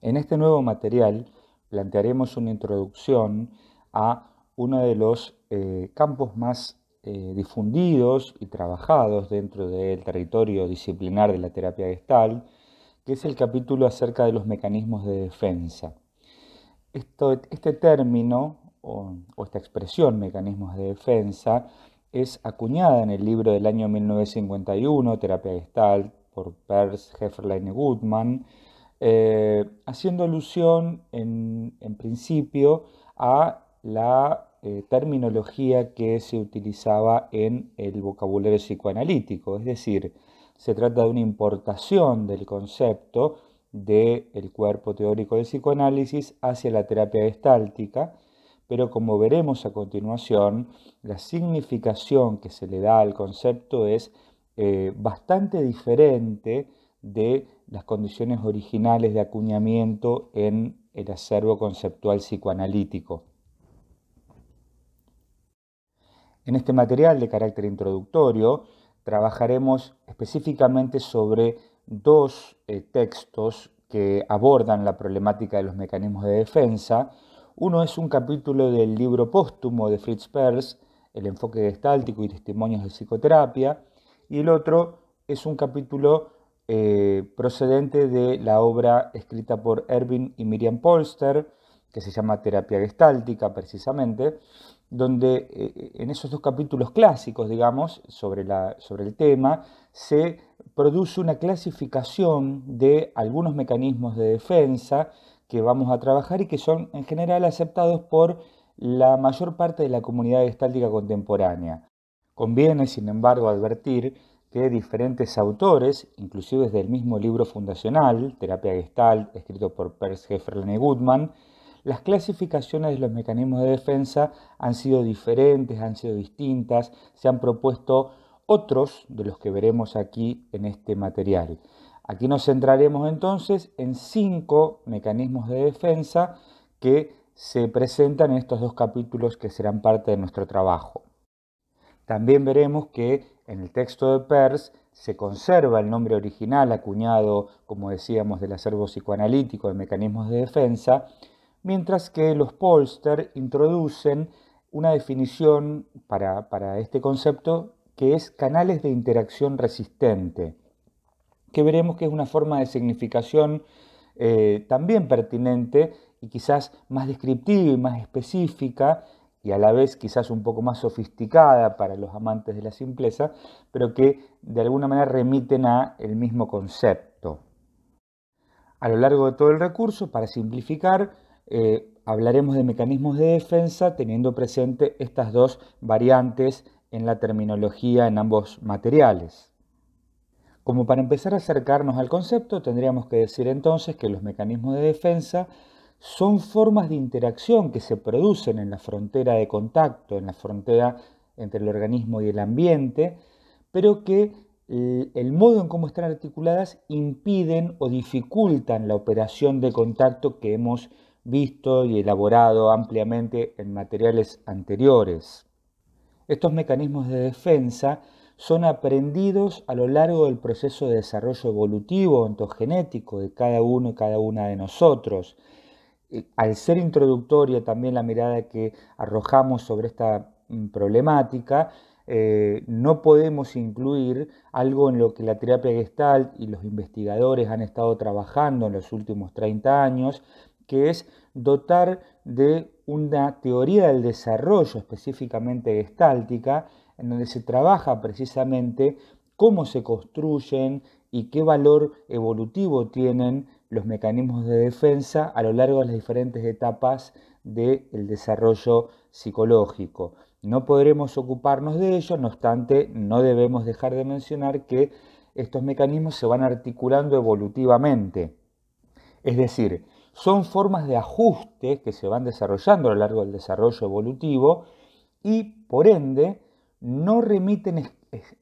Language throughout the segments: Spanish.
En este nuevo material plantearemos una introducción a uno de los eh, campos más eh, difundidos y trabajados dentro del territorio disciplinar de la terapia gestal, que es el capítulo acerca de los mecanismos de defensa. este término o, esta expresión, mecanismos de defensa, es acuñada en el libro del año 1951, Terapia Gestal, por Pers, Hefferlein y Goodman, eh, haciendo alusión en, principio a la eh, terminología que se utilizaba en el vocabulario psicoanalítico, es decir, se trata de una importación del concepto del cuerpo teórico del psicoanálisis hacia la terapia estáltica, pero como veremos a continuación, la significación que se le da al concepto es eh, bastante diferente de las condiciones originales de acuñamiento en el acervo conceptual psicoanalítico. En este material de carácter introductorio trabajaremos específicamente sobre dos eh, textos que abordan la problemática de los mecanismos de defensa. Uno es un capítulo del libro póstumo de Fritz Perls, El enfoque gestáltico y testimonios de psicoterapia, y el otro es un capítulo eh, procedente de la obra escrita por Erwin y Miriam Polster, que se llama Terapia Gestáltica precisamente, donde eh, en esos dos capítulos clásicos, digamos, sobre, sobre el tema, se produce una clasificación de algunos mecanismos de defensa que vamos a trabajar y que son en general aceptados por la mayor parte de la comunidad gestáltica contemporánea. Conviene, sin embargo, advertir que diferentes autores, inclusive desde el mismo libro fundacional, Terapia Gestalt, escrito por Perz Hefferlen y Goodman, las clasificaciones de los mecanismos de defensa han sido diferentes, han sido distintas, se han propuesto otros de los que veremos aquí en este material. Aquí nos centraremos entonces en cinco mecanismos de defensa que se presentan en estos dos capítulos que serán parte de nuestro trabajo. También veremos que en el texto de Peirce se conserva el nombre original acuñado, como decíamos, del acervo psicoanalítico de mecanismos de defensa, mientras que los Polster introducen una definición para, este concepto que es canales de interacción resistente, que veremos que es una forma de significación eh, también pertinente y quizás más descriptiva y más específica y a la vez quizás un poco más sofisticada para los amantes de la simpleza, pero que de alguna manera remiten a el mismo concepto. A lo largo de todo el recurso, para simplificar, eh, hablaremos de mecanismos de defensa teniendo presente estas dos variantes en la terminología en ambos materiales. Como para empezar a acercarnos al concepto, tendríamos que decir entonces que los mecanismos de defensa son formas de interacción que se producen en la frontera de contacto, en la frontera entre el organismo y el ambiente, pero que eh, el modo en cómo están articuladas impiden o dificultan la operación de contacto que hemos visto y elaborado ampliamente en materiales anteriores. Estos mecanismos de defensa son aprendidos a lo largo del proceso de desarrollo evolutivo, ontogenético de cada uno y cada una de nosotros. Eh, al ser introductoria también la mirada que arrojamos sobre esta mm, problemática, eh, no podemos incluir algo en lo que la terapia gestal y los investigadores han estado trabajando en los últimos 30 años, que es dotar de una teoría del desarrollo específicamente gestáltica, en donde se trabaja precisamente cómo se construyen y qué valor evolutivo tienen los mecanismos de defensa a lo largo de las diferentes etapas del desarrollo psicológico. No podremos ocuparnos de ello, no obstante, no debemos dejar de mencionar que estos mecanismos se van articulando evolutivamente. Es decir, son formas de ajuste que se van desarrollando a lo largo del desarrollo evolutivo y, por ende, no remiten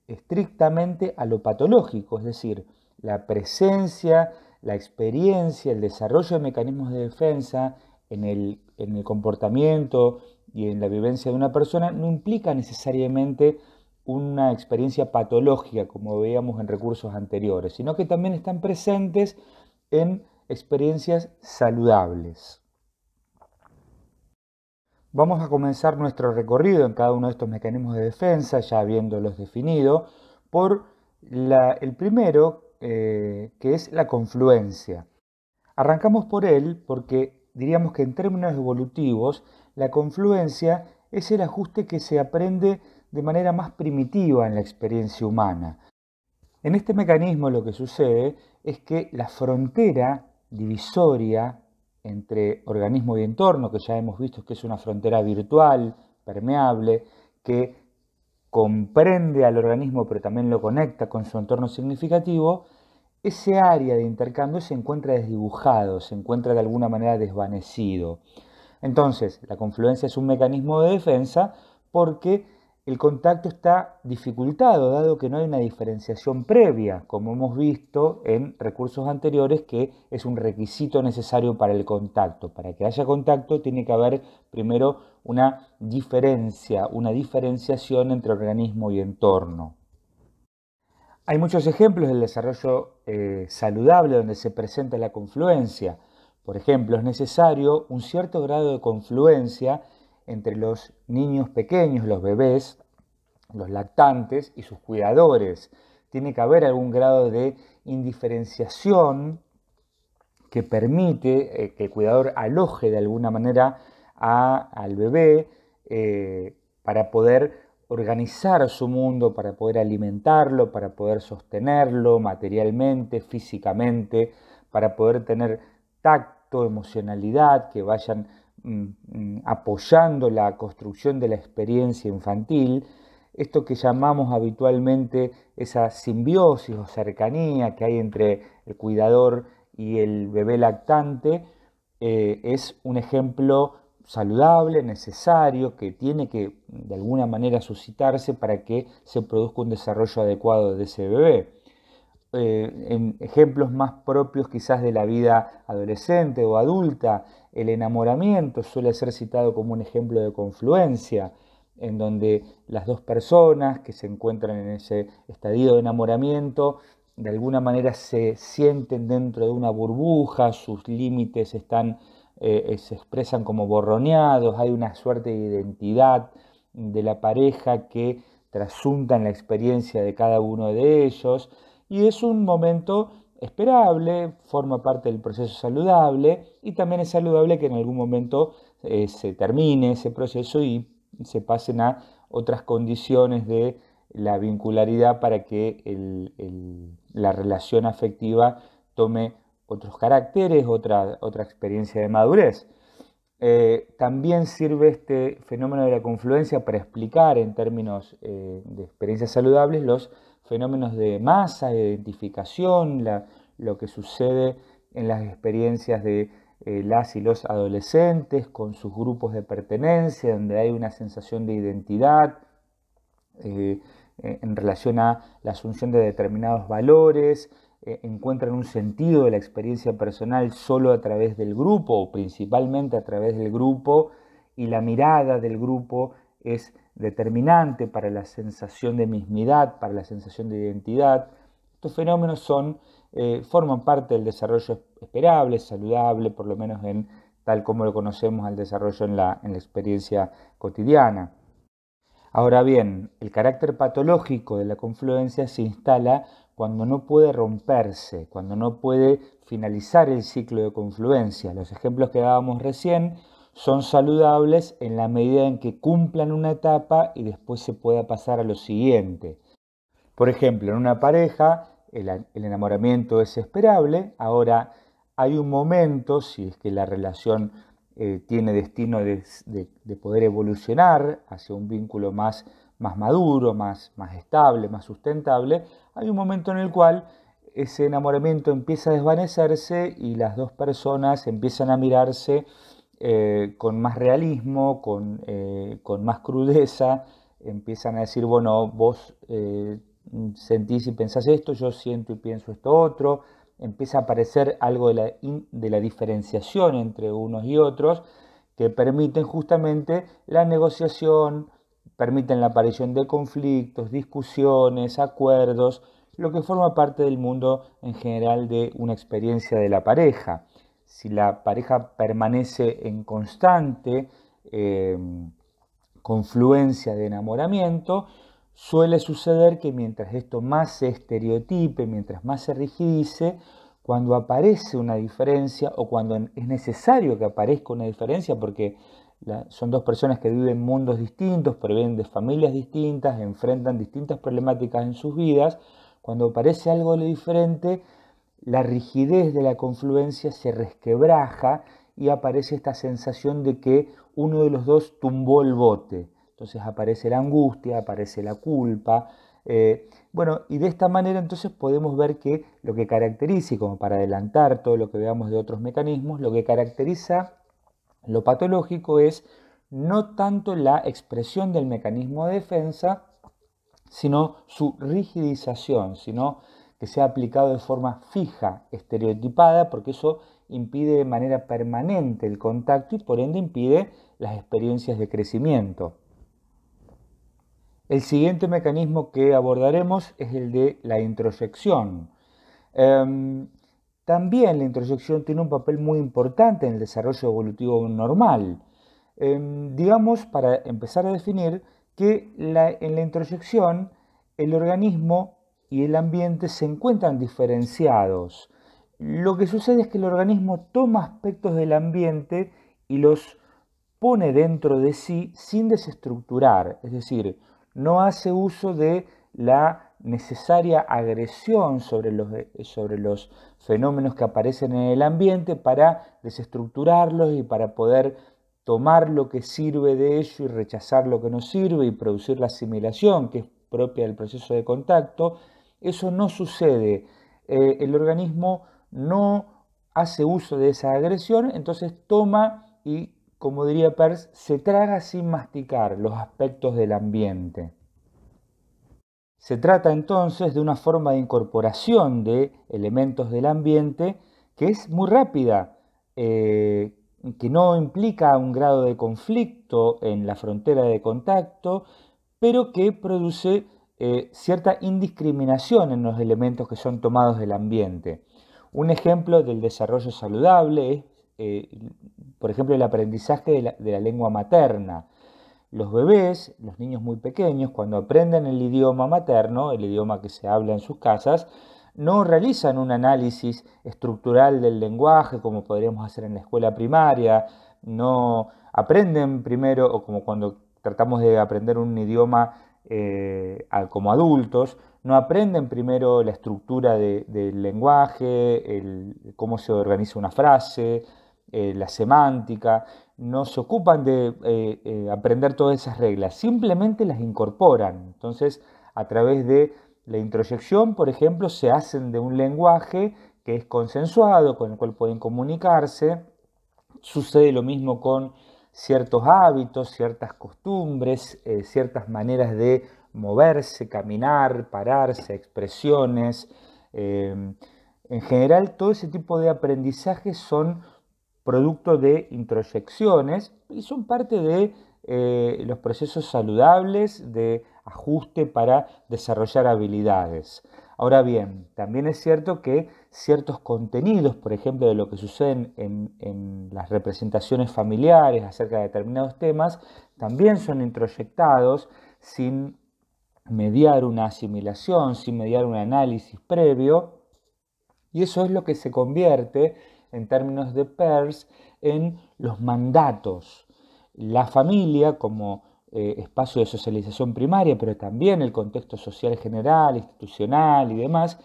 estrictamente a lo patológico, es decir, la presencia la experiencia, el desarrollo de mecanismos de defensa en el, comportamiento y en la vivencia de una persona no implica necesariamente una experiencia patológica, como veíamos en recursos anteriores, sino que también están presentes en experiencias saludables. Vamos a comenzar nuestro recorrido en cada uno de estos mecanismos de defensa, ya habiéndolos definido, por el primero, eh, que es la confluencia. Arrancamos por él porque diríamos que en términos evolutivos, la confluencia es el ajuste que se aprende de manera más primitiva en la experiencia humana. En este mecanismo lo que sucede es que la frontera divisoria entre organismo y entorno, que ya hemos visto que es una frontera virtual, permeable, que comprende al organismo pero también lo conecta con su entorno significativo, ese área de intercambio se encuentra desdibujado, se encuentra de alguna manera desvanecido. Entonces, la confluencia es un mecanismo de defensa porque el contacto está dificultado, dado que no hay una diferenciación previa, como hemos visto en recursos anteriores, que es un requisito necesario para el contacto. Para que haya contacto tiene que haber primero una diferencia, una diferenciación entre organismo y entorno. Hay muchos ejemplos del desarrollo eh, saludable donde se presenta la confluencia. Por ejemplo, es necesario un cierto grado de confluencia entre los niños pequeños, los bebés, los lactantes y sus cuidadores. Tiene que haber algún grado de indiferenciación que permite eh, que el cuidador aloje de alguna manera al bebé eh, para poder organizar su mundo, para poder alimentarlo, para poder sostenerlo materialmente, físicamente, para poder tener tacto, emocionalidad, que vayan mm, mm, apoyando la construcción de la experiencia infantil, esto que llamamos habitualmente esa simbiosis o cercanía que hay entre el cuidador y el bebé lactante, eh, es un ejemplo saludable, necesario, que tiene que de alguna manera suscitarse para que se produzca un desarrollo adecuado de ese bebé. Eh, en ejemplos más propios quizás de la vida adolescente o adulta, el enamoramiento suele ser citado como un ejemplo de confluencia, en donde las dos personas que se encuentran en ese estadio de enamoramiento de alguna manera se sienten dentro de una burbuja, sus límites están eh, eh, se expresan como borroneados, hay una suerte de identidad de la pareja que trasuntan la experiencia de cada uno de ellos y es un momento esperable, forma parte del proceso saludable y también es saludable que en algún momento eh, se termine ese proceso y se pasen a otras condiciones de la vincularidad para que la relación afectiva tome otros caracteres, otra, experiencia de madurez. Eh, también sirve este fenómeno de la confluencia para explicar en términos eh, de experiencias saludables los fenómenos de masa, de identificación, lo que sucede en las experiencias de eh, las y los adolescentes con sus grupos de pertenencia, donde hay una sensación de identidad en relación a la asunción de determinados valores, eh, encuentran un sentido de la experiencia personal solo a través del grupo o principalmente a través del grupo y la mirada del grupo es determinante para la sensación de mismidad, para la sensación de identidad. Estos fenómenos son, eh, forman parte del desarrollo esperable, saludable, por lo menos en tal como lo conocemos al desarrollo en la, en la experiencia cotidiana. Ahora bien, el carácter patológico de la confluencia se instala cuando no puede romperse, cuando no puede finalizar el ciclo de confluencia. Los ejemplos que dábamos recién son saludables en la medida en que cumplan una etapa y después se pueda pasar a lo siguiente. Por ejemplo, en una pareja el, enamoramiento es esperable, ahora hay un momento, si es que la relación eh, tiene destino de poder evolucionar hacia un vínculo más más maduro, más, más estable, más sustentable, hay un momento en el cual ese enamoramiento empieza a desvanecerse y las dos personas empiezan a mirarse eh, con más realismo, eh, con, más crudeza, empiezan a decir, bueno, vos eh, sentís y pensás esto, yo siento y pienso esto otro, empieza a aparecer algo de la, de la diferenciación entre unos y otros que permiten justamente la negociación, permiten la aparición de conflictos, discusiones, acuerdos, lo que forma parte del mundo en general de una experiencia de la pareja. Si la pareja permanece en constante em, confluencia de enamoramiento, suele suceder que mientras esto más se estereotipe, mientras más se rigidice, cuando aparece una diferencia o cuando es necesario que aparezca una diferencia, porque son dos personas que viven mundos distintos, provienen de familias distintas, enfrentan distintas problemáticas en sus vidas. Cuando aparece algo de diferente, la rigidez de la confluencia se resquebraja y aparece esta sensación de que uno de los dos tumbó el bote. Entonces aparece la angustia, aparece la culpa. Eh, bueno, y de esta manera entonces podemos ver que lo que caracteriza, y como para adelantar todo lo que veamos de otros mecanismos, lo que caracteriza lo patológico es no tanto la expresión del mecanismo de defensa, sino su rigidización, sino que sea aplicado de forma fija, estereotipada, porque eso impide de manera permanente el contacto y por ende impide las experiencias de crecimiento. El siguiente mecanismo que abordaremos es el de la introyección. Em, también la introyección tiene un papel muy importante en el desarrollo evolutivo normal. Em, digamos, para empezar a definir, que en la introyección el organismo y el ambiente se encuentran diferenciados. Lo que sucede es que el organismo toma aspectos del ambiente y los pone dentro de sí sin desestructurar, es decir, no hace uso de la necesaria agresión sobre los, sobre los fenómenos que aparecen en el ambiente para desestructurarlos y para poder tomar lo que sirve de ello y rechazar lo que no sirve y producir la asimilación que es propia del proceso de contacto, eso no sucede. Eh, el organismo no hace uso de esa agresión, entonces toma y, como diría Peirce, se traga sin masticar los aspectos del ambiente. Se trata entonces de una forma de incorporación de elementos del ambiente que es muy rápida, eh, que no implica un grado de conflicto en la frontera de contacto, pero que produce eh, cierta indiscriminación en los elementos que son tomados del ambiente. Un ejemplo del desarrollo saludable es, eh, por ejemplo, el aprendizaje de la lengua materna. Los bebés, los niños muy pequeños, cuando aprenden el idioma materno, el idioma que se habla en sus casas, no realizan un análisis estructural del lenguaje como podríamos hacer en la escuela primaria, no aprenden primero, o como cuando tratamos de aprender un idioma eh, como adultos, no aprenden primero la estructura del lenguaje, cómo se organiza una frase, eh, la semántica, no se ocupan de eh, eh, aprender todas esas reglas, simplemente las incorporan. Entonces, a través de la introyección, por ejemplo, se hacen de un lenguaje que es consensuado, con el cual pueden comunicarse. Sucede lo mismo con ciertos hábitos, ciertas costumbres, ciertas maneras de moverse, caminar, pararse, expresiones. en general, todo ese tipo de aprendizajes son producto de introyecciones y son parte de eh, los procesos saludables de ajuste para desarrollar habilidades. Ahora bien, también es cierto que ciertos contenidos, por ejemplo, de lo que sucede en, en, las representaciones familiares acerca de determinados temas, también son introyectados sin mediar una asimilación, sin mediar un análisis previo, y eso es lo que se convierte en términos de PERS en los mandatos. La familia como eh, espacio de socialización primaria, pero también el contexto social general, institucional y demás,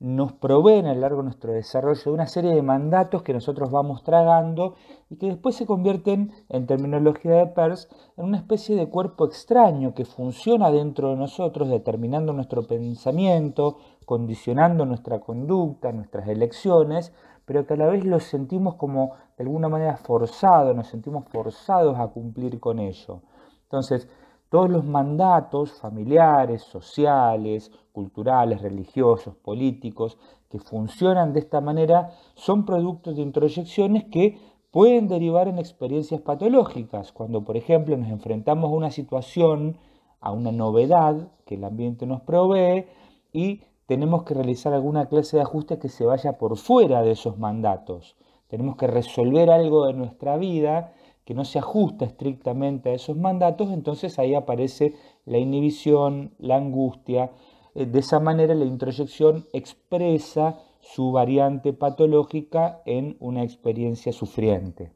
nos provee a lo largo de nuestro desarrollo de una serie de mandatos que nosotros vamos tragando y que después se convierten, en terminología de pers en una especie de cuerpo extraño que funciona dentro de nosotros, determinando nuestro pensamiento, condicionando nuestra conducta, nuestras elecciones, pero que a la vez los sentimos como de alguna manera forzados, nos sentimos forzados a cumplir con ello. Entonces, todos los mandatos familiares, sociales, culturales, religiosos, políticos, que funcionan de esta manera, son productos de introyecciones que pueden derivar en experiencias patológicas, cuando por ejemplo nos enfrentamos a una situación, a una novedad que el ambiente nos provee, y tenemos que realizar alguna clase de ajuste que se vaya por fuera de esos mandatos. Tenemos que resolver algo de nuestra vida que no se ajusta estrictamente a esos mandatos, entonces ahí aparece la inhibición, la angustia. Eh, de esa manera la introyección expresa su variante patológica en una experiencia sufriente.